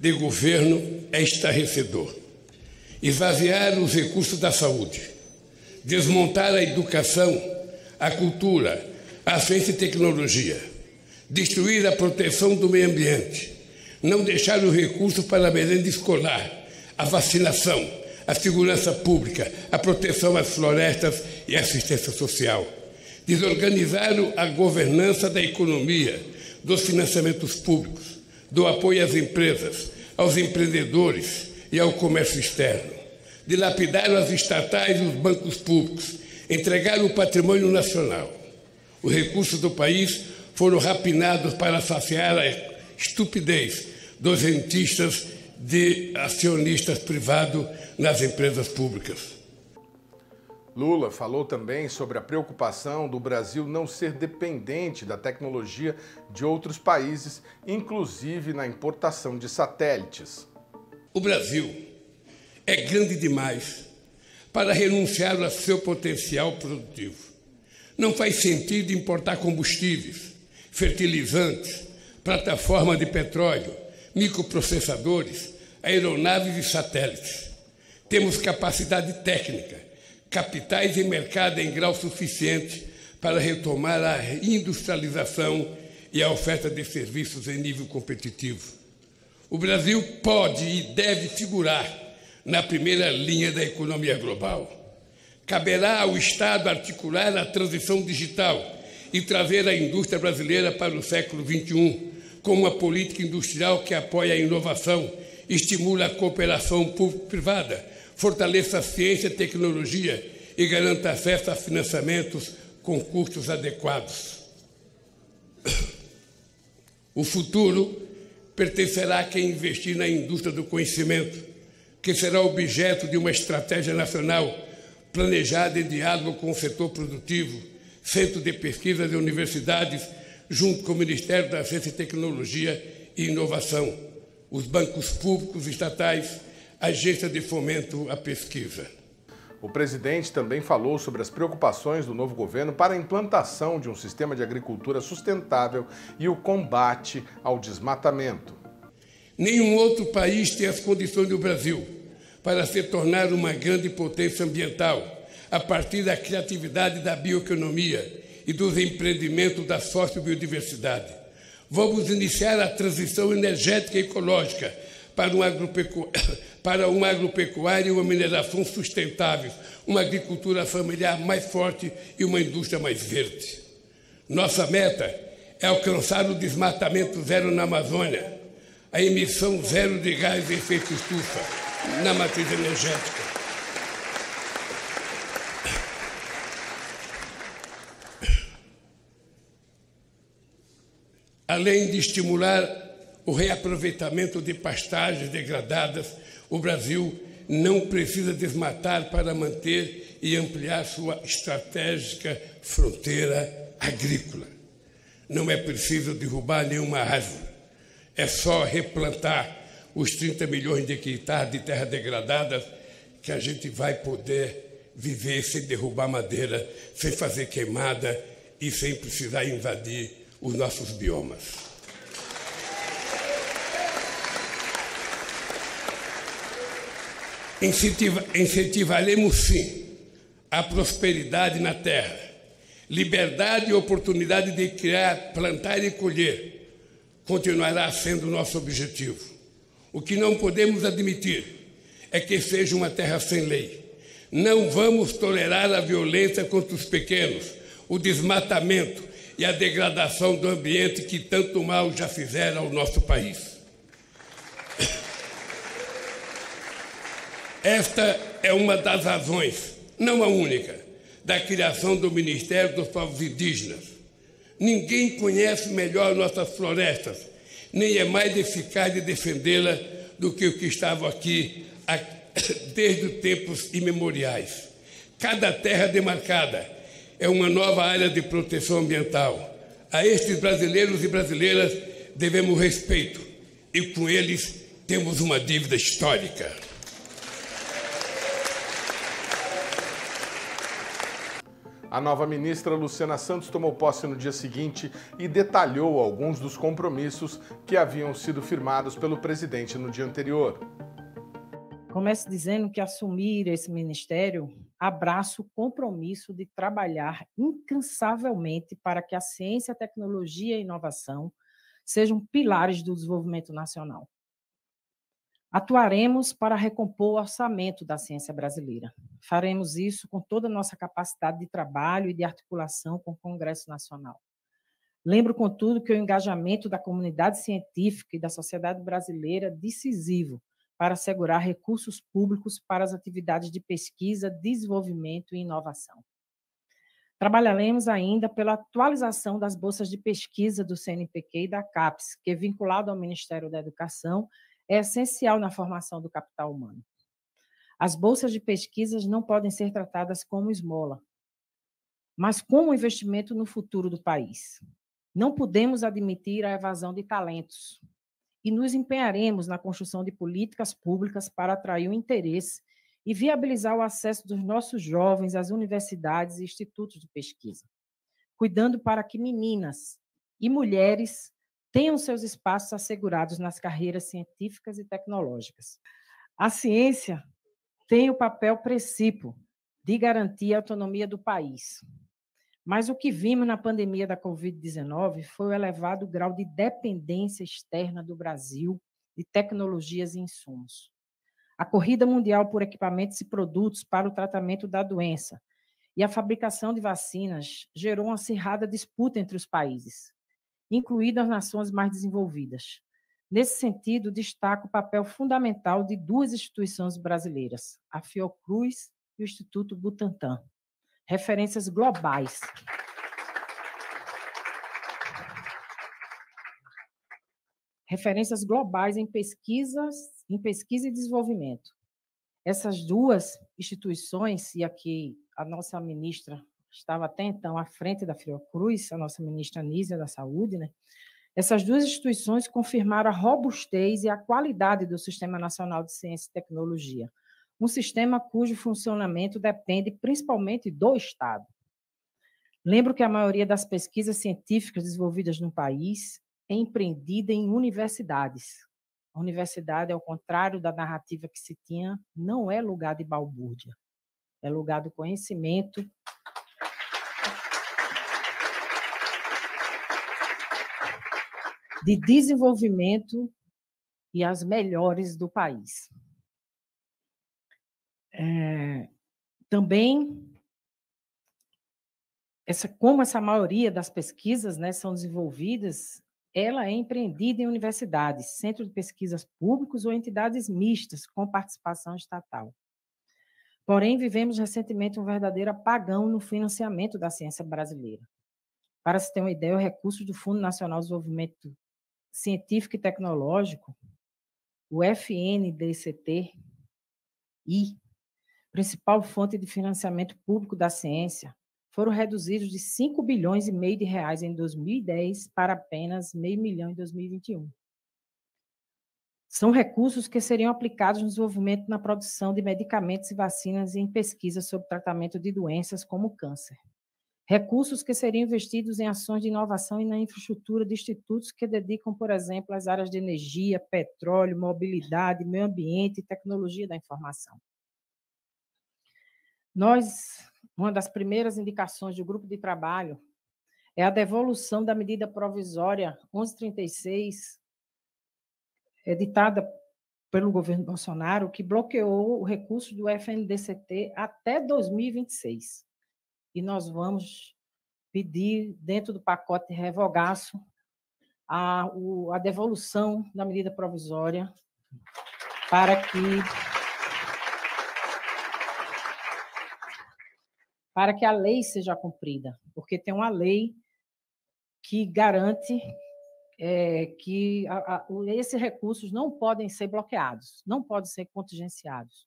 de governo é estarrecedor. Esvaziar os recursos da saúde, desmontar a educação, a cultura, a ciência e tecnologia, destruir a proteção do meio ambiente, não deixar o recurso para a merenda escolar, a vacinação, a segurança pública, a proteção às florestas e a assistência social. Desorganizaram a governança da economia, dos financiamentos públicos, do apoio às empresas, aos empreendedores e ao comércio externo. Dilapidaram as estatais e os bancos públicos, entregaram o patrimônio nacional. Os recursos do país foram rapinados para saciar a estupidez dos rentistas de acionistas privados nas empresas públicas. Lula falou também sobre a preocupação do Brasil não ser dependente da tecnologia de outros países, inclusive na importação de satélites. O Brasil é grande demais para renunciar ao seu potencial produtivo. Não faz sentido importar combustíveis, fertilizantes, plataforma de petróleo, microprocessadores, aeronaves e satélites. Temos capacidade técnica, capitais e mercado em grau suficiente para retomar a industrialização e a oferta de serviços em nível competitivo. O Brasil pode e deve figurar na primeira linha da economia global. Caberá ao Estado articular a transição digital e trazer a indústria brasileira para o século XXI, como a política industrial que apoia a inovação, estimula a cooperação público-privada, fortaleça a ciência e tecnologia e garanta acesso a financiamentos com custos adequados. O futuro pertencerá a quem investir na indústria do conhecimento, que será objeto de uma estratégia nacional planejada em diálogo com o setor produtivo, centro de pesquisas e universidades junto com o Ministério da Ciência e Tecnologia e Inovação, os bancos públicos estatais, a Agência de Fomento à Pesquisa. O presidente também falou sobre as preocupações do novo governo para a implantação de um sistema de agricultura sustentável e o combate ao desmatamento. Nenhum outro país tem as condições do Brasil para se tornar uma grande potência ambiental a partir da criatividade da bioeconomia e dos empreendimentos da sociobiodiversidade. Vamos iniciar a transição energética e ecológica para uma, agropecu... para uma agropecuária e uma mineração sustentáveis, uma agricultura familiar mais forte e uma indústria mais verde. Nossa meta é alcançar o desmatamento zero na Amazônia, a emissão zero de gás de efeito estufa na matriz energética Além de estimular o reaproveitamento de pastagens degradadas, o Brasil não precisa desmatar para manter e ampliar sua estratégica fronteira agrícola. Não é preciso derrubar nenhuma árvore, é só replantar os 30 milhões de hectares de terra degradada que a gente vai poder viver sem derrubar madeira, sem fazer queimada e sem precisar invadir os nossos biomas. Incentiva, incentivaremos sim a prosperidade na terra, liberdade e oportunidade de criar, plantar e colher continuará sendo o nosso objetivo. O que não podemos admitir é que seja uma terra sem lei. Não vamos tolerar a violência contra os pequenos, o desmatamento, e a degradação do ambiente que tanto mal já fizeram ao nosso país. Esta é uma das razões, não a única, da criação do Ministério dos Povos Indígenas. Ninguém conhece melhor nossas florestas, nem é mais eficaz de defendê-la do que o que estava aqui desde tempos imemoriais. Cada terra demarcada, é uma nova área de proteção ambiental. A estes brasileiros e brasileiras devemos respeito e com eles temos uma dívida histórica. A nova ministra Luciana Santos tomou posse no dia seguinte e detalhou alguns dos compromissos que haviam sido firmados pelo presidente no dia anterior. Começo dizendo que assumir esse ministério abraça o compromisso de trabalhar incansavelmente para que a ciência, a tecnologia e a inovação sejam pilares do desenvolvimento nacional. Atuaremos para recompor o orçamento da ciência brasileira. Faremos isso com toda a nossa capacidade de trabalho e de articulação com o Congresso Nacional. Lembro, contudo, que o engajamento da comunidade científica e da sociedade brasileira é decisivo para assegurar recursos públicos para as atividades de pesquisa, desenvolvimento e inovação. Trabalharemos ainda pela atualização das bolsas de pesquisa do CNPq e da CAPES, que, vinculado ao Ministério da Educação, é essencial na formação do capital humano. As bolsas de pesquisas não podem ser tratadas como esmola, mas como investimento no futuro do país. Não podemos admitir a evasão de talentos, e nos empenharemos na construção de políticas públicas para atrair o interesse e viabilizar o acesso dos nossos jovens às universidades e institutos de pesquisa, cuidando para que meninas e mulheres tenham seus espaços assegurados nas carreiras científicas e tecnológicas. A ciência tem o papel princípio de garantir a autonomia do país, mas o que vimos na pandemia da Covid-19 foi o elevado grau de dependência externa do Brasil de tecnologias e insumos. A corrida mundial por equipamentos e produtos para o tratamento da doença e a fabricação de vacinas gerou uma acirrada disputa entre os países, incluindo as nações mais desenvolvidas. Nesse sentido, destaca o papel fundamental de duas instituições brasileiras, a Fiocruz e o Instituto Butantan referências globais. referências globais em pesquisas, em pesquisa e desenvolvimento. Essas duas instituições, e aqui a nossa ministra estava até então à frente da Fiocruz, a nossa ministra Nízia da Saúde, né? Essas duas instituições confirmaram a robustez e a qualidade do Sistema Nacional de Ciência e Tecnologia, um sistema cujo funcionamento depende principalmente do Estado. Lembro que a maioria das pesquisas científicas desenvolvidas no país é empreendida em universidades. A universidade, ao contrário da narrativa que se tinha, não é lugar de balbúrdia, é lugar do conhecimento. De desenvolvimento e as melhores do país. É, também essa, como essa maioria das pesquisas né, são desenvolvidas, ela é empreendida em universidades, centros de pesquisas públicos ou entidades mistas com participação estatal. Porém, vivemos recentemente um verdadeiro apagão no financiamento da ciência brasileira. Para se ter uma ideia, o recurso do Fundo Nacional de Desenvolvimento Científico e Tecnológico, o FNDCT, e principal fonte de financiamento público da ciência, foram reduzidos de 5 bilhões e meio de reais em 2010 para apenas meio milhão em 2021. São recursos que seriam aplicados no desenvolvimento na produção de medicamentos e vacinas e em pesquisas sobre tratamento de doenças como câncer. Recursos que seriam investidos em ações de inovação e na infraestrutura de institutos que dedicam, por exemplo, às áreas de energia, petróleo, mobilidade, meio ambiente e tecnologia da informação. Nós, uma das primeiras indicações do grupo de trabalho é a devolução da medida provisória 1136, editada pelo governo Bolsonaro, que bloqueou o recurso do FNDCT até 2026. E nós vamos pedir, dentro do pacote de revogaço, a, a devolução da medida provisória para que para que a lei seja cumprida, porque tem uma lei que garante é, que a, a, esses recursos não podem ser bloqueados, não podem ser contingenciados.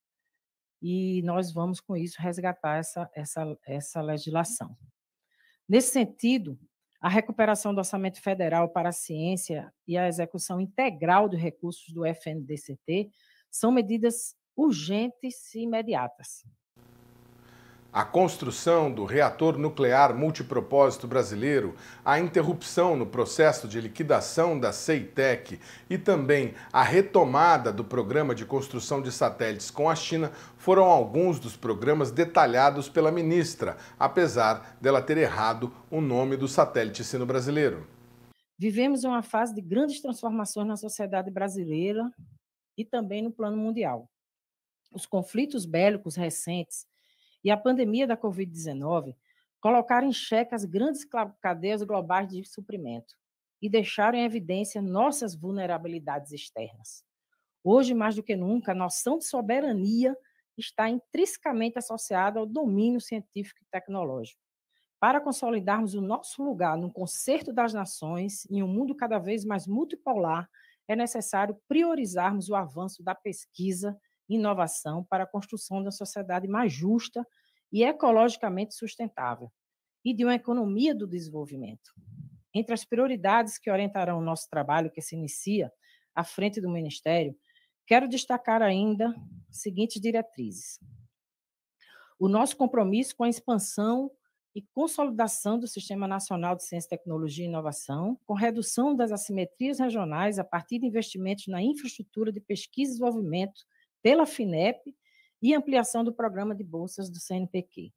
E nós vamos, com isso, resgatar essa, essa, essa legislação. Nesse sentido, a recuperação do orçamento federal para a ciência e a execução integral dos recursos do FNDCT são medidas urgentes e imediatas, a construção do reator nuclear multipropósito brasileiro, a interrupção no processo de liquidação da CEITEC e também a retomada do programa de construção de satélites com a China foram alguns dos programas detalhados pela ministra, apesar dela ter errado o nome do satélite sino-brasileiro. Vivemos uma fase de grandes transformações na sociedade brasileira e também no plano mundial. Os conflitos bélicos recentes e a pandemia da Covid-19 colocaram em xeque as grandes cadeias globais de suprimento e deixaram em evidência nossas vulnerabilidades externas. Hoje, mais do que nunca, a noção de soberania está intrinsecamente associada ao domínio científico e tecnológico. Para consolidarmos o nosso lugar no concerto das nações em um mundo cada vez mais multipolar, é necessário priorizarmos o avanço da pesquisa inovação para a construção de uma sociedade mais justa e ecologicamente sustentável e de uma economia do desenvolvimento. Entre as prioridades que orientarão o nosso trabalho que se inicia à frente do Ministério, quero destacar ainda as seguintes diretrizes. O nosso compromisso com a expansão e consolidação do Sistema Nacional de Ciência, Tecnologia e Inovação, com redução das assimetrias regionais a partir de investimentos na infraestrutura de pesquisa e desenvolvimento pela FINEP e ampliação do programa de bolsas do CNPq.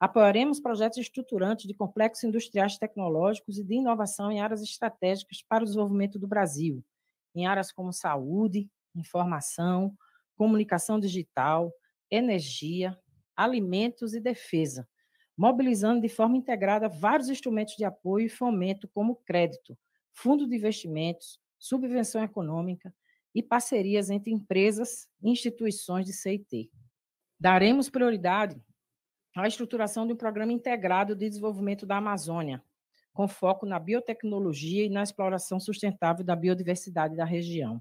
Apoiaremos projetos estruturantes de complexos industriais tecnológicos e de inovação em áreas estratégicas para o desenvolvimento do Brasil, em áreas como saúde, informação, comunicação digital, energia, alimentos e defesa, mobilizando de forma integrada vários instrumentos de apoio e fomento, como crédito, fundo de investimentos, subvenção econômica, e parcerias entre empresas e instituições de CIT. Daremos prioridade à estruturação de um programa integrado de desenvolvimento da Amazônia, com foco na biotecnologia e na exploração sustentável da biodiversidade da região.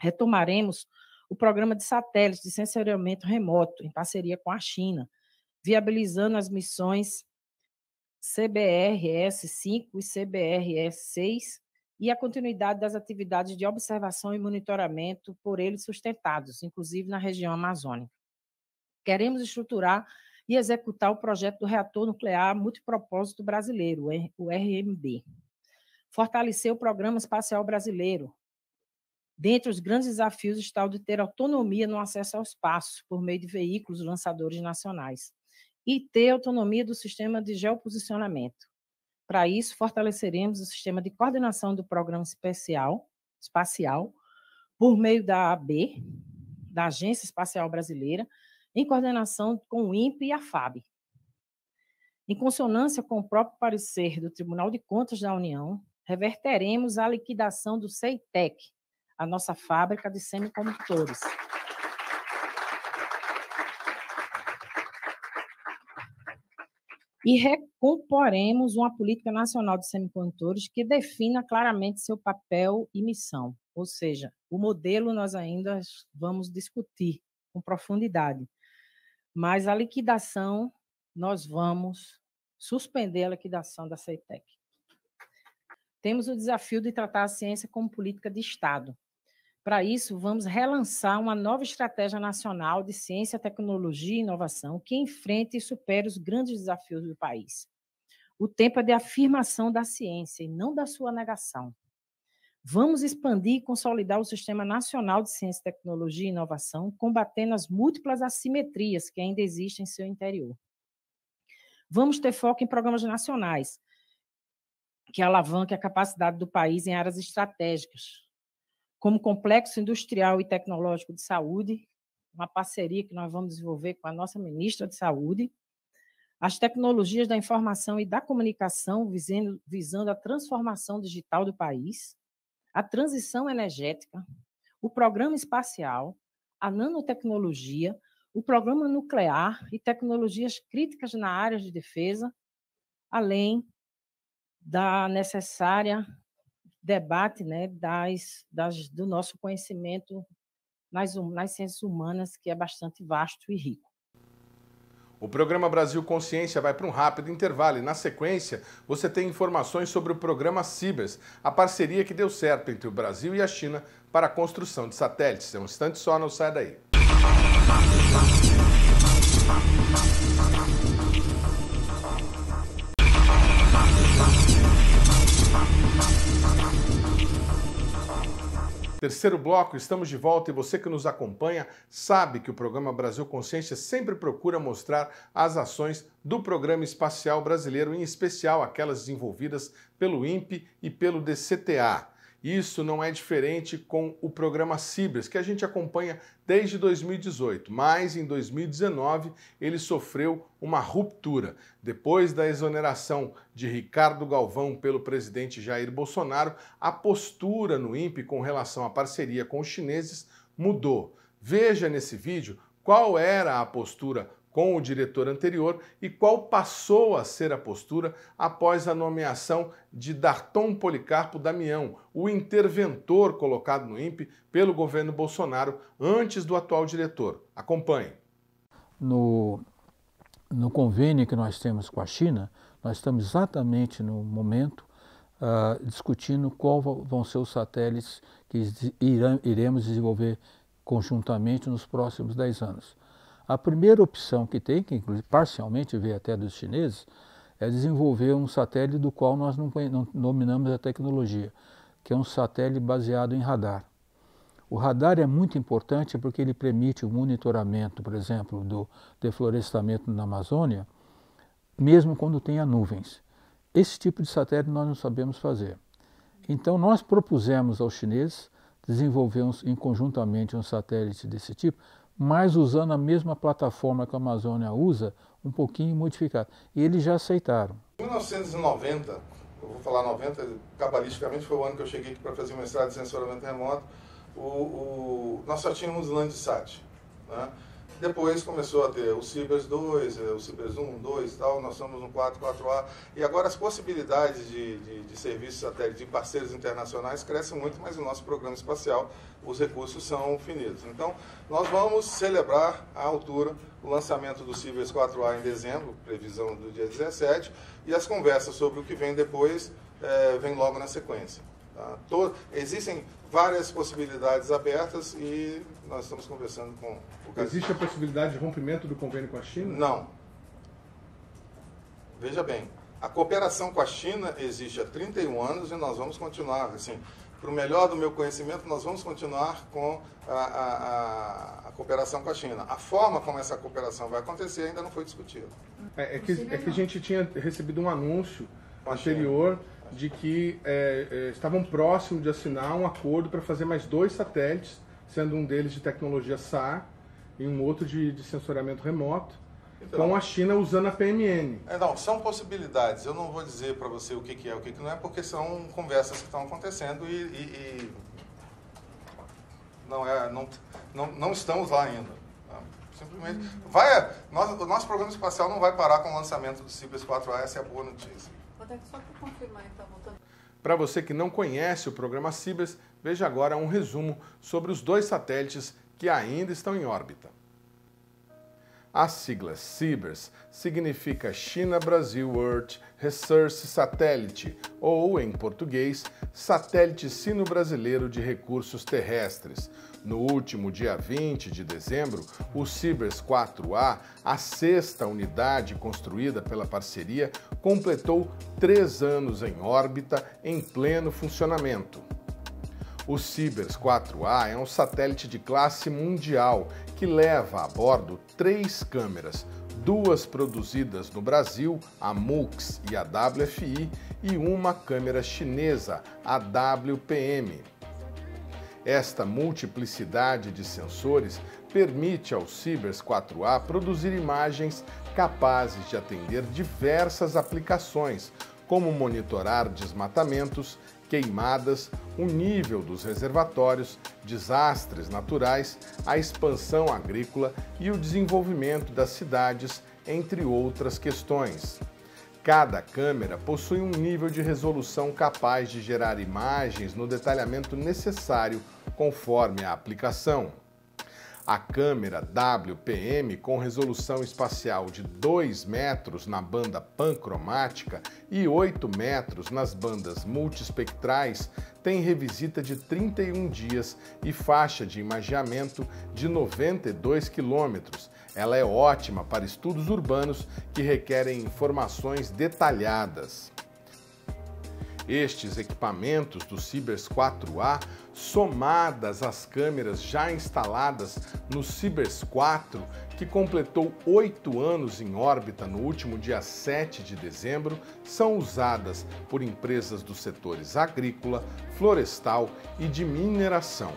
Retomaremos o programa de satélites de sensoriamento remoto, em parceria com a China, viabilizando as missões CBRS-5 e CBRS-6 e a continuidade das atividades de observação e monitoramento por ele sustentados, inclusive na região amazônica. Queremos estruturar e executar o projeto do Reator Nuclear Multipropósito Brasileiro, o RMB. Fortalecer o Programa Espacial Brasileiro. Dentre os grandes desafios está o de ter autonomia no acesso ao espaço, por meio de veículos lançadores nacionais, e ter autonomia do sistema de geoposicionamento. Para isso, fortaleceremos o sistema de coordenação do programa especial, espacial por meio da AB, da Agência Espacial Brasileira, em coordenação com o INPE e a FAB. Em consonância com o próprio parecer do Tribunal de Contas da União, reverteremos a liquidação do CEITEC, a nossa fábrica de semicondutores. e recomporemos uma política nacional de semicondutores que defina claramente seu papel e missão. Ou seja, o modelo nós ainda vamos discutir com profundidade, mas a liquidação nós vamos suspender a liquidação da CETEC. Temos o desafio de tratar a ciência como política de Estado, para isso, vamos relançar uma nova estratégia nacional de ciência, tecnologia e inovação que enfrente e supere os grandes desafios do país. O tempo é de afirmação da ciência e não da sua negação. Vamos expandir e consolidar o Sistema Nacional de Ciência, Tecnologia e Inovação, combatendo as múltiplas assimetrias que ainda existem em seu interior. Vamos ter foco em programas nacionais, que alavanquem a capacidade do país em áreas estratégicas, como Complexo Industrial e Tecnológico de Saúde, uma parceria que nós vamos desenvolver com a nossa ministra de Saúde, as tecnologias da informação e da comunicação visando, visando a transformação digital do país, a transição energética, o programa espacial, a nanotecnologia, o programa nuclear e tecnologias críticas na área de defesa, além da necessária debate né, das, das, do nosso conhecimento nas, hum, nas ciências humanas, que é bastante vasto e rico. O programa Brasil Consciência vai para um rápido intervalo e, na sequência, você tem informações sobre o programa CIBERS, a parceria que deu certo entre o Brasil e a China para a construção de satélites. É um instante só, não sai daí. Terceiro bloco, estamos de volta e você que nos acompanha sabe que o programa Brasil Consciência sempre procura mostrar as ações do Programa Espacial Brasileiro, em especial aquelas desenvolvidas pelo INPE e pelo DCTA. Isso não é diferente com o programa Cibers, que a gente acompanha desde 2018, mas em 2019 ele sofreu uma ruptura. Depois da exoneração de Ricardo Galvão pelo presidente Jair Bolsonaro, a postura no INPE com relação à parceria com os chineses mudou. Veja nesse vídeo qual era a postura com o diretor anterior e qual passou a ser a postura após a nomeação de Darton Policarpo Damião, o interventor colocado no INPE pelo governo Bolsonaro antes do atual diretor. Acompanhe. No, no convênio que nós temos com a China, nós estamos exatamente no momento uh, discutindo qual vão ser os satélites que irão, iremos desenvolver conjuntamente nos próximos 10 anos. A primeira opção que tem, que inclusive parcialmente veio até dos chineses, é desenvolver um satélite do qual nós não, não a tecnologia, que é um satélite baseado em radar. O radar é muito importante porque ele permite o monitoramento, por exemplo, do deflorestamento na Amazônia, mesmo quando tenha nuvens. Esse tipo de satélite nós não sabemos fazer. Então nós propusemos aos chineses desenvolver um, em conjuntamente um satélite desse tipo, mas usando a mesma plataforma que a Amazônia usa, um pouquinho modificada. E eles já aceitaram. Em 1990, eu vou falar 90, cabalisticamente foi o ano que eu cheguei aqui para fazer o mestrado de sensoramento remoto, o, o, nós só tínhamos Landsat. Né? Depois começou a ter o Cibers 2, eh, o Cibers 1, 2 e tal, nós somos um 4, 4A. E agora as possibilidades de, de, de serviços até de parceiros internacionais crescem muito, mas o nosso programa espacial, os recursos são finitos. Então, nós vamos celebrar a altura o lançamento do Cibers 4A em dezembro, previsão do dia 17, e as conversas sobre o que vem depois eh, vem logo na sequência. Ah, existem várias possibilidades abertas e nós estamos conversando com o Casimiro. Existe a possibilidade de rompimento do convênio com a China? Não. Veja bem, a cooperação com a China existe há 31 anos e nós vamos continuar. Assim, para o melhor do meu conhecimento, nós vamos continuar com a, a, a, cooperação com a China. A forma como essa cooperação vai acontecer ainda não foi discutida. É, é, que, é que a gente tinha recebido um anúncio anterior. China de que é, é, estavam próximos de assinar um acordo para fazer mais dois satélites, sendo um deles de tecnologia SAR e um outro de, de sensoramento remoto, então, com a China usando a PMN. É, não, são possibilidades. Eu não vou dizer para você o que, que é e o que, que, não é, porque são conversas que estão acontecendo e, e, e não, é, não, não, não estamos lá ainda. Tá? Simplesmente. Uhum. Vai, nós, o nosso programa espacial não vai parar com o lançamento do Cibers 4A, essa é a boa notícia para então, você que não conhece o programa Cibers, veja agora um resumo sobre os dois satélites que ainda estão em órbita. A sigla CIBERS significa China Brasil Earth Resource Satellite, ou, em português, Satélite Sino-Brasileiro de Recursos Terrestres, no último dia 20 de dezembro, o Cibers 4A, a sexta unidade construída pela parceria, completou três anos em órbita em pleno funcionamento. O Cibers 4A é um satélite de classe mundial que leva a bordo três câmeras, duas produzidas no Brasil, a MUX e a WFI, e uma câmera chinesa, a WPM. Esta multiplicidade de sensores permite ao Cibers 4A produzir imagens capazes de atender diversas aplicações, como monitorar desmatamentos, queimadas, o nível dos reservatórios, desastres naturais, a expansão agrícola e o desenvolvimento das cidades, entre outras questões. Cada câmera possui um nível de resolução capaz de gerar imagens no detalhamento necessário conforme a aplicação. A câmera WPM com resolução espacial de 2 metros na banda pancromática e 8 metros nas bandas multispectrais tem revisita de 31 dias e faixa de imageamento de 92 quilômetros ela é ótima para estudos urbanos que requerem informações detalhadas. Estes equipamentos do Cibers 4A, somadas às câmeras já instaladas no Cibers 4, que completou oito anos em órbita no último dia 7 de dezembro, são usadas por empresas dos setores agrícola, florestal e de mineração.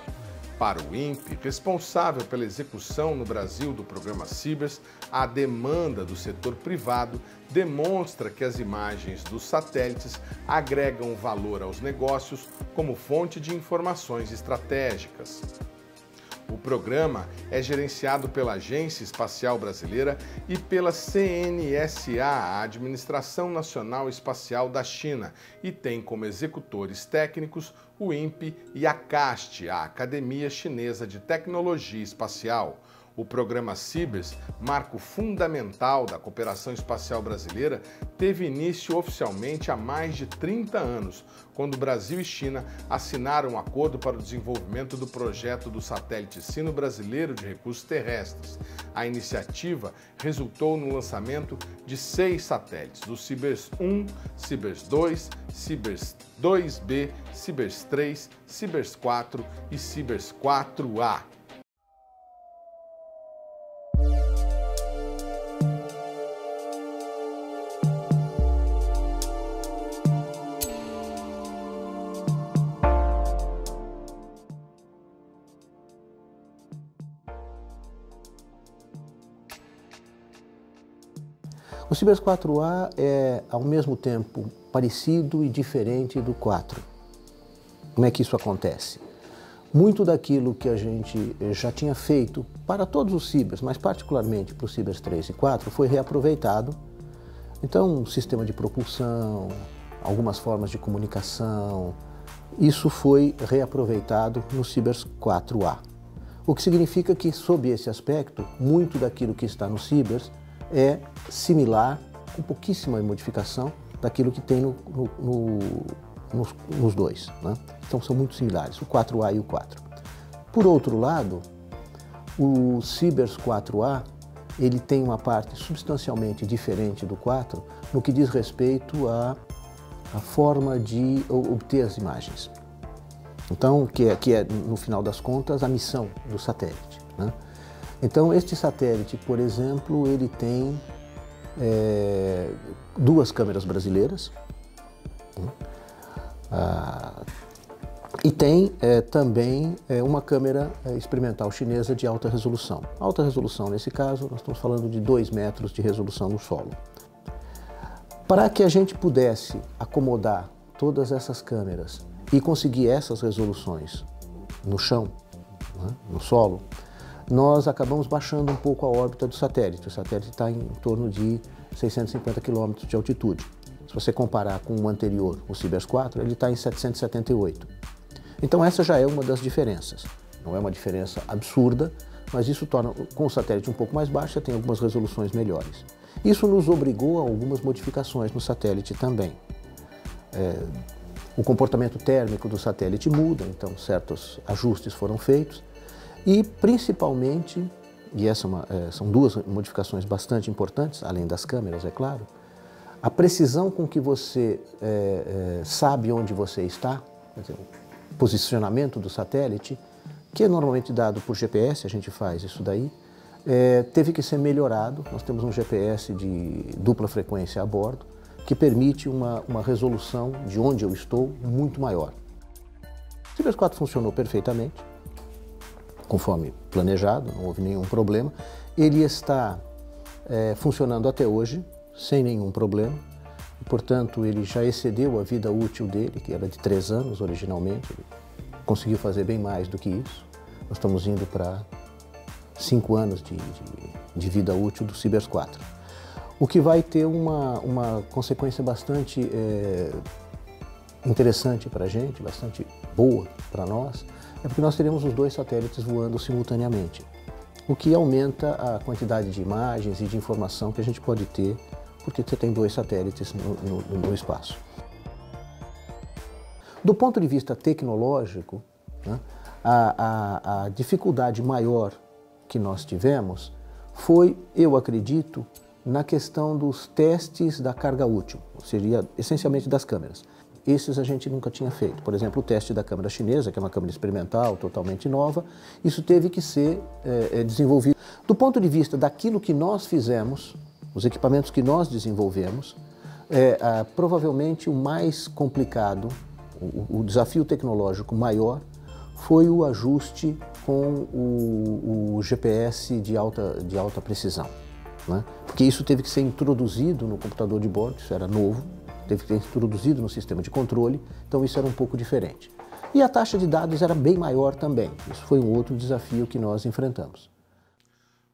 Para o INPE, responsável pela execução no Brasil do programa Cibers, a demanda do setor privado demonstra que as imagens dos satélites agregam valor aos negócios como fonte de informações estratégicas. O programa é gerenciado pela Agência Espacial Brasileira e pela CNSA, a Administração Nacional Espacial da China, e tem como executores técnicos o INPE e a CAST, a Academia Chinesa de Tecnologia Espacial. O programa CIBERS, marco fundamental da cooperação espacial brasileira, teve início oficialmente há mais de 30 anos, quando Brasil e China assinaram um acordo para o desenvolvimento do projeto do satélite sino-brasileiro de recursos terrestres. A iniciativa resultou no lançamento de seis satélites, o Cibers 1, Cibers 2, Cibers 2B, Cibers 3, Cibers 4 e Cibers 4A. O Cibers 4A é, ao mesmo tempo, parecido e diferente do 4. Como é que isso acontece? Muito daquilo que a gente eh, já tinha feito para todos os Cibers, mas particularmente para os Cibers 3 e 4, foi reaproveitado. Então, um sistema de propulsão, algumas formas de comunicação, isso foi reaproveitado no Cibers 4A. O que significa que, sob esse aspecto, muito daquilo que está no Cibers é similar, com pouquíssima modificação, daquilo que tem no, no, no, nos, dois. Né? Então são muito similares, o 4A e o 4. Por outro lado, o Cibers 4A ele tem uma parte substancialmente diferente do 4 no que diz respeito à, à forma de obter as imagens. Então, que é, que é, no final das contas, a missão do satélite. Né? Então, este satélite, por exemplo, ele tem é, duas câmeras brasileiras né? ah, e tem é, também é, uma câmera é, experimental chinesa de alta resolução. Alta resolução, nesse caso, nós estamos falando de 2 metros de resolução no solo. Para que a gente pudesse acomodar todas essas câmeras e conseguir essas resoluções no chão, né? no solo, nós acabamos baixando um pouco a órbita do satélite. O satélite está em torno de 650 quilômetros de altitude. Se você comparar com o anterior, o Cibers 4, ele está em 778. Então essa já é uma das diferenças. Não é uma diferença absurda, mas isso torna com o satélite um pouco mais baixo, tem algumas resoluções melhores. Isso nos obrigou a algumas modificações no satélite também. É, o comportamento térmico do satélite muda, então certos ajustes foram feitos. E principalmente, e essa é uma, é, são duas modificações bastante importantes, além das câmeras, é claro, a precisão com que você é, é, sabe onde você está, dizer, o posicionamento do satélite, que é normalmente dado por GPS, a gente faz isso daí, é, teve que ser melhorado. Nós temos um GPS de dupla frequência a bordo, que permite uma, uma resolução de onde eu estou muito maior. O CBS4 funcionou perfeitamente, conforme planejado, não houve nenhum problema. Ele está é, funcionando até hoje, sem nenhum problema. portanto, ele já excedeu a vida útil dele, que era de três anos originalmente. Ele conseguiu fazer bem mais do que isso. Nós estamos indo para cinco anos de, de, de, vida útil do Cibers 4. O que vai ter uma, uma consequência bastante é, interessante para a gente, bastante boa para nós, é porque nós teremos os dois satélites voando simultaneamente, o que aumenta a quantidade de imagens e de informação que a gente pode ter, porque você tem dois satélites no, no, no espaço. Do ponto de vista tecnológico, né, a, a, a dificuldade maior que nós tivemos foi, eu acredito, na questão dos testes da carga útil, ou seja, essencialmente das câmeras. Esses a gente nunca tinha feito. Por exemplo, o teste da câmera chinesa, que é uma câmera experimental, totalmente nova, isso teve que ser é, desenvolvido. Do ponto de vista daquilo que nós fizemos, os equipamentos que nós desenvolvemos, é, provavelmente o mais complicado, o, o, desafio tecnológico maior, foi o ajuste com o, o GPS de alta, de alta precisão. Né? Porque isso teve que ser introduzido no computador de bordo, isso era novo, teve que ser introduzido no sistema de controle, então isso era um pouco diferente. E a taxa de dados era bem maior também. Isso foi um outro desafio que nós enfrentamos.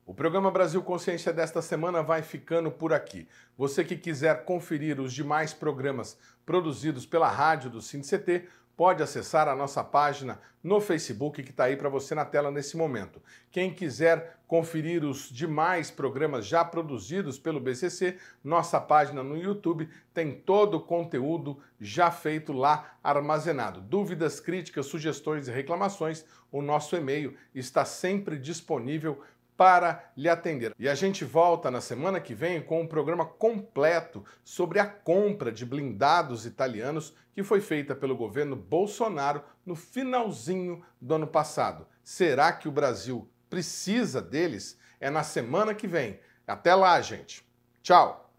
O programa Brasil Consciência desta semana vai ficando por aqui. Você que quiser conferir os demais programas produzidos pela rádio do CINCT, pode acessar a nossa página no Facebook que está aí para você na tela nesse momento. Quem quiser conferir os demais programas já produzidos pelo BCC, nossa página no YouTube tem todo o conteúdo já feito lá armazenado. Dúvidas, críticas, sugestões e reclamações, o nosso e-mail está sempre disponível para lhe atender. E a gente volta na semana que vem com um programa completo sobre a compra de blindados italianos que foi feita pelo governo Bolsonaro no finalzinho do ano passado. Será que o Brasil precisa deles? É na semana que vem. Até lá, gente. Tchau!